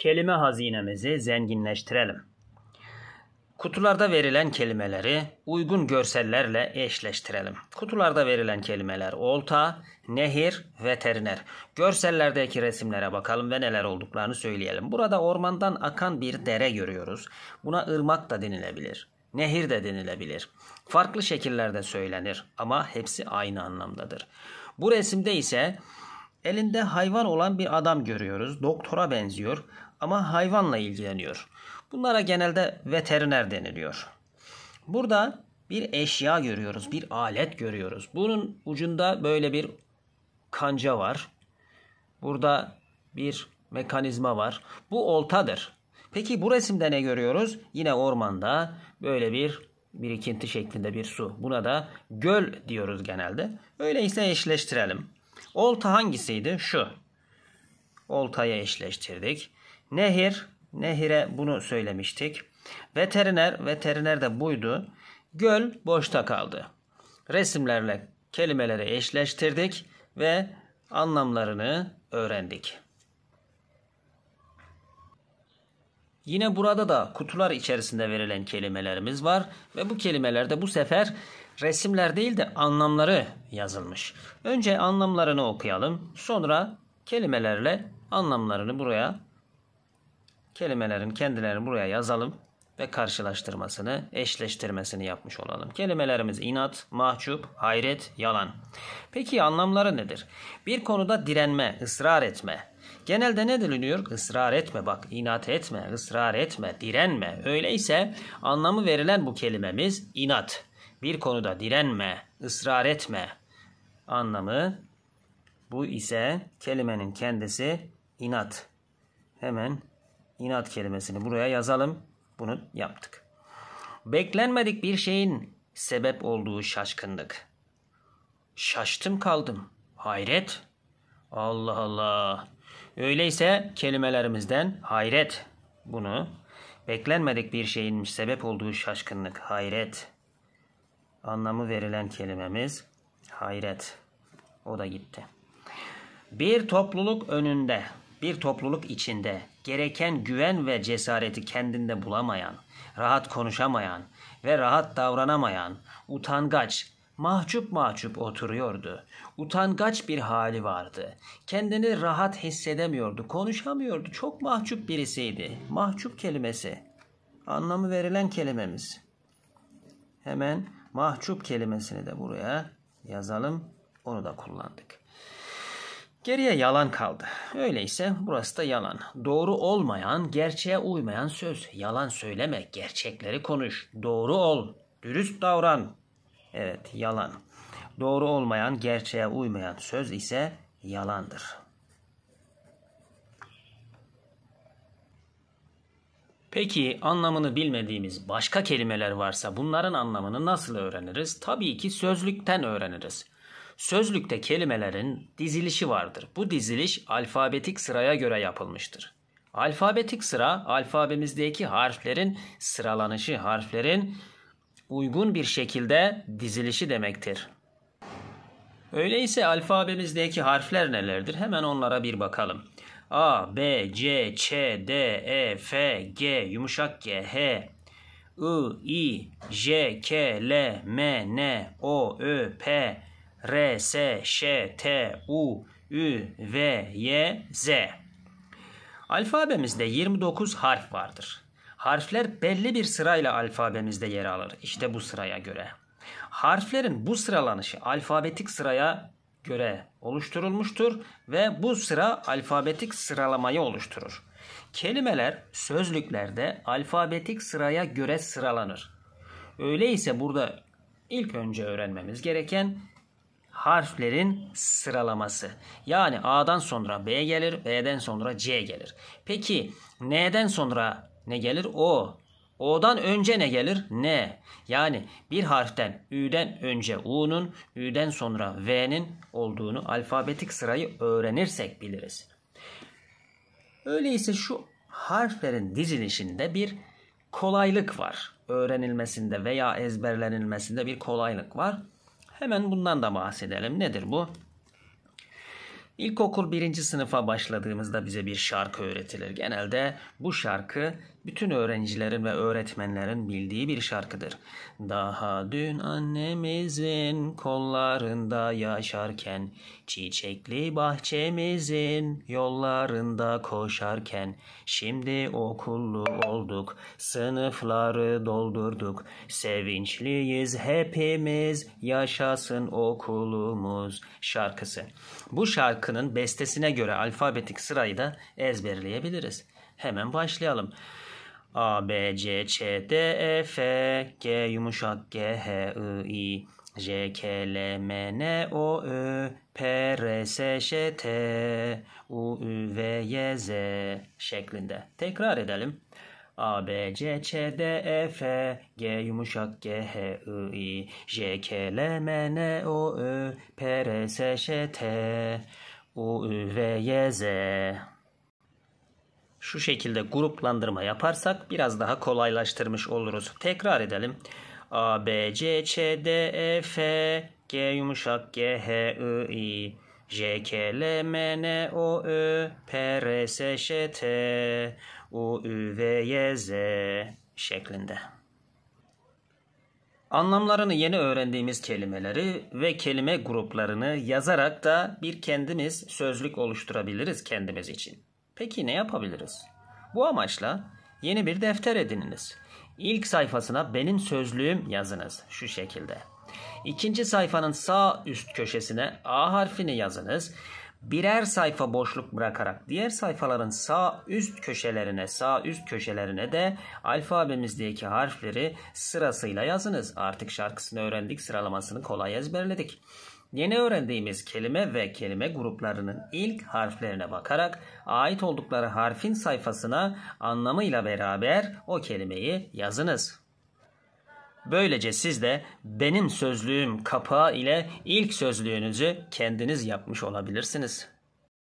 kelime hazinemizi zenginleştirelim. Kutularda verilen kelimeleri uygun görsellerle eşleştirelim. Kutularda verilen kelimeler olta, nehir, veteriner. Görsellerdeki resimlere bakalım ve neler olduklarını söyleyelim. Burada ormandan akan bir dere görüyoruz. Buna ırmak da denilebilir. Nehir de denilebilir. Farklı şekillerde söylenir ama hepsi aynı anlamdadır. Bu resimde ise elinde hayvan olan bir adam görüyoruz. Doktora benziyor ama hayvanla ilgileniyor. Bunlara genelde veteriner deniliyor. Burada bir eşya görüyoruz, bir alet görüyoruz. Bunun ucunda böyle bir kanca var. Burada bir mekanizma var. Bu oltadır. Peki bu resimde ne görüyoruz? Yine ormanda böyle bir birikinti şeklinde bir su. Buna da göl diyoruz genelde. Öyleyse eşleştirelim. Olta hangisiydi? Şu. Olta'yı eşleştirdik. Nehir, nehire bunu söylemiştik. Veteriner, veteriner de buydu. Göl boşta kaldı. Resimlerle kelimeleri eşleştirdik ve anlamlarını öğrendik. Yine burada da kutular içerisinde verilen kelimelerimiz var ve bu kelimelerde bu sefer resimler değil de anlamları yazılmış. Önce anlamlarını okuyalım, sonra kelimelerle anlamlarını buraya kelimelerin kendilerini buraya yazalım ve karşılaştırmasını, eşleştirmesini yapmış olalım. Kelimelerimiz inat, mahcup, hayret, yalan. Peki anlamları nedir? Bir konuda direnme, ısrar etme. Genelde ne deniliyor? Israr etme bak, inat etme, ısrar etme, direnme. Öyleyse anlamı verilen bu kelimemiz inat. Bir konuda direnme, ısrar etme anlamı. Bu ise kelimenin kendisi inat. Hemen inat kelimesini buraya yazalım. Bunu yaptık. Beklenmedik bir şeyin sebep olduğu şaşkınlık. Şaştım kaldım. Hayret. Allah Allah. Öyleyse kelimelerimizden hayret bunu beklenmedik bir şeyin sebep olduğu şaşkınlık hayret anlamı verilen kelimemiz hayret. O da gitti. Bir topluluk önünde bir topluluk içinde gereken güven ve cesareti kendinde bulamayan, rahat konuşamayan ve rahat davranamayan, utangaç, mahcup mahcup oturuyordu. Utangaç bir hali vardı. Kendini rahat hissedemiyordu, konuşamıyordu. Çok mahcup birisiydi. Mahcup kelimesi. Anlamı verilen kelimemiz. Hemen mahcup kelimesini de buraya yazalım. Onu da kullandık. Geriye yalan kaldı. Öyleyse burası da yalan. Doğru olmayan, gerçeğe uymayan söz. Yalan söyleme, gerçekleri konuş. Doğru ol, dürüst davran. Evet, yalan. Doğru olmayan, gerçeğe uymayan söz ise yalandır. Peki anlamını bilmediğimiz başka kelimeler varsa bunların anlamını nasıl öğreniriz? Tabii ki sözlükten öğreniriz. Sözlükte kelimelerin dizilişi vardır. Bu diziliş alfabetik sıraya göre yapılmıştır. Alfabetik sıra alfabemizdeki harflerin sıralanışı, harflerin uygun bir şekilde dizilişi demektir. Öyleyse alfabemizdeki harfler nelerdir? Hemen onlara bir bakalım. A, B, C, Ç, D, E, F, G, yumuşak G, H, I, I, J, K, L, M, N, O, Ö, P, R, S, Ş, T, U, Ü, V, Y, Z. Alfabemizde 29 harf vardır. Harfler belli bir sırayla alfabemizde yer alır. İşte bu sıraya göre. Harflerin bu sıralanışı alfabetik sıraya göre oluşturulmuştur ve bu sıra alfabetik sıralamayı oluşturur. Kelimeler sözlüklerde alfabetik sıraya göre sıralanır. Öyleyse burada ilk önce öğrenmemiz gereken harflerin sıralaması. Yani A'dan sonra B gelir, B'den sonra C gelir. Peki N'den sonra ne gelir? O. O'dan önce ne gelir? N. Yani bir harften Ü'den önce U'nun, Ü'den sonra V'nin olduğunu alfabetik sırayı öğrenirsek biliriz. Öyleyse şu harflerin dizilişinde bir kolaylık var. Öğrenilmesinde veya ezberlenilmesinde bir kolaylık var. Hemen bundan da bahsedelim. Nedir bu? İlkokul birinci sınıfa başladığımızda bize bir şarkı öğretilir. Genelde bu şarkı bütün öğrencilerin ve öğretmenlerin bildiği bir şarkıdır. Daha dün annemizin kollarında yaşarken, çiçekli bahçemizin yollarında koşarken, şimdi okullu olduk, sınıfları doldurduk, sevinçliyiz hepimiz, yaşasın okulumuz şarkısı. Bu şarkı şarkının bestesine göre alfabetik sırayı da ezberleyebiliriz. Hemen başlayalım. A, B, C, Ç, D, E, F, G, yumuşak, G, H, I, I, J, K, L, M, N, O, Ö, P, R, S, Ş, T, U, Ü, V, Y, Z şeklinde. Tekrar edelim. A, B, C, Ç, D, E, F, G, yumuşak, G, H, I, I, J, K, L, M, N, O, Ö, P, R, S, Ş, T, U, Ü, V, Y, Z. Şu şekilde gruplandırma yaparsak biraz daha kolaylaştırmış oluruz. Tekrar edelim. A, B, C, Ç, D, E, F, G yumuşak G, H, I, I. J, K, L, M, N, O, Ö, P, R, S, Ş, T, U, Ü, V, Y, Z şeklinde. Anlamlarını yeni öğrendiğimiz kelimeleri ve kelime gruplarını yazarak da bir kendimiz sözlük oluşturabiliriz kendimiz için. Peki ne yapabiliriz? Bu amaçla yeni bir defter edininiz. İlk sayfasına benim sözlüğüm yazınız şu şekilde. İkinci sayfanın sağ üst köşesine A harfini yazınız birer sayfa boşluk bırakarak diğer sayfaların sağ üst köşelerine sağ üst köşelerine de alfabemizdeki harfleri sırasıyla yazınız. Artık şarkısını öğrendik sıralamasını kolay ezberledik. Yeni öğrendiğimiz kelime ve kelime gruplarının ilk harflerine bakarak ait oldukları harfin sayfasına anlamıyla beraber o kelimeyi yazınız. Böylece siz de benim sözlüğüm kapağı ile ilk sözlüğünüzü kendiniz yapmış olabilirsiniz.